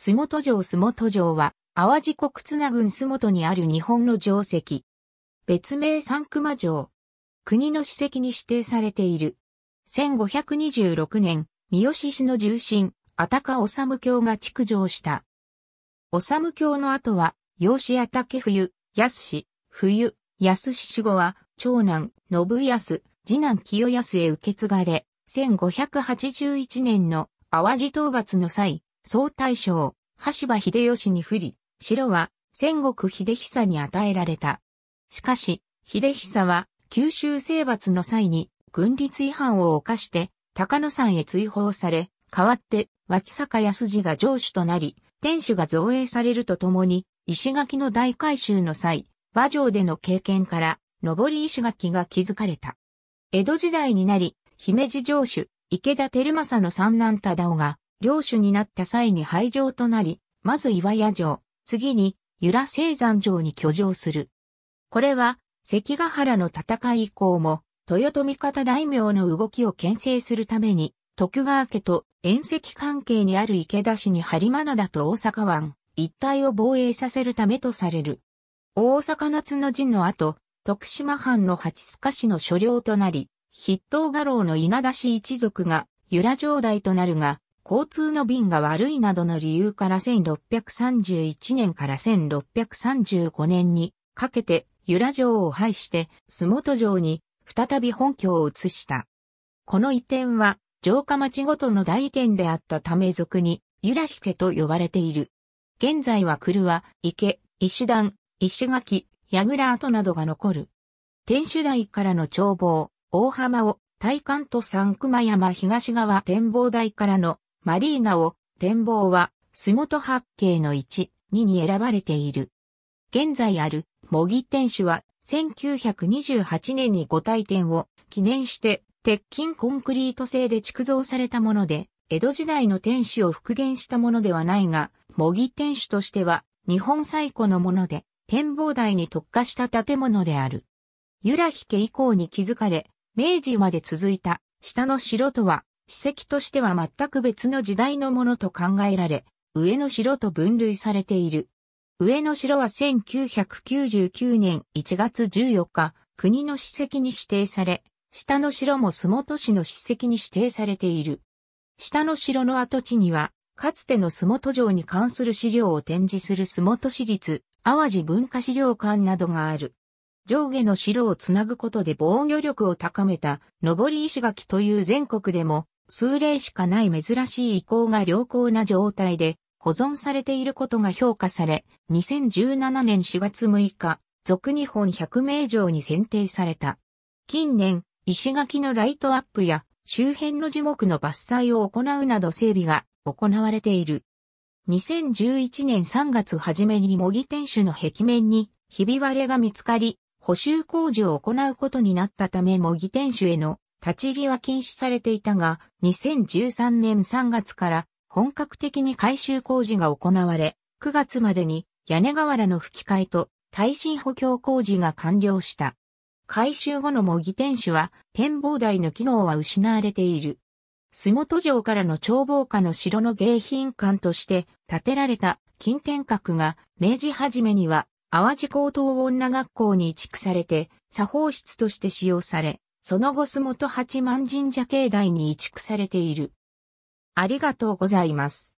洲本城洲本城は、淡路国綱郡洲本にある日本の城跡。別名三熊城。国の史跡に指定されている。1526年、三好氏の重臣、安高治教が築城した。治教の後は、養子安竹冬、安氏、冬、安氏死後は、長男、信康、次男清康へ受け継がれ、1581年の淡路討伐の際、総大将、橋場秀吉に不利、城は戦国秀久に与えられた。しかし、秀久は九州征伐の際に軍律違反を犯して高野山へ追放され、代わって脇坂安次が城主となり、天守が造営されるとともに、石垣の大改修の際、馬城での経験から、上り石垣が築かれた。江戸時代になり、姫路城主、池田照政の三男忠夫が、領主になった際に廃城となり、まず岩屋城、次に由良青山城に居城する。これは、関ヶ原の戦い以降も、豊臣方大名の動きを牽制するために、徳川家と縁石関係にある池田市に播磨灘と大阪湾一帯を防衛させるためとされる。大阪夏の陣の後、徳島藩の八須賀市の所領となり、筆頭画廊の稲田氏一族が由良城代となるが、交通の便が悪いなどの理由から1631年から1635年にかけて由良城を廃して洲本城に再び本拠を移した。この移転は城下町ごとの大移転であったため俗に由良引と呼ばれている。現在は車、池、石段、石垣、櫓跡などが残る。天守台からの眺望、大浜を、大幹と三熊山東側展望台からのマリーナを展望は、洲本八景の1、2に選ばれている。現在ある、模擬天守は、1928年に五体天を記念して、鉄筋コンクリート製で築造されたもので、江戸時代の天守を復元したものではないが、模擬天守としては、日本最古のもので、展望台に特化した建物である。由ら比家以降に築かれ、明治まで続いた、下の城とは史跡としては全く別の時代のものと考えられ、上野城と分類されている。上野城は1999年1月14日、国の史跡に指定され、下の城も洲本市の史跡に指定されている。下の城の跡地には、かつての洲本城に関する資料を展示する洲本市立淡路文化資料館などがある。上下の城をつなぐことで防御力を高めた、上り石垣という全国でも数例しかない珍しい遺構が良好な状態で保存されていることが評価され、2017年4月6日、俗日本百名城に選定された。近年、石垣のライトアップや周辺の樹木の伐採を行うなど整備が行われている。2011年3月初めに模擬天守の壁面にひび割れが見つかり、補修工事を行うことになったため模擬天守への立ち入りは禁止されていたが、2013年3月から本格的に改修工事が行われ、9月までに屋根瓦の吹き替えと耐震補強工事が完了した。改修後の模擬天守は展望台の機能は失われている。洲本城からの眺望下の城の迎賓館として建てられた金天閣が明治初めには淡路高等女学校に移築されて作法室として使用され、その後洲本八幡神社境内に移築されている。ありがとうございます。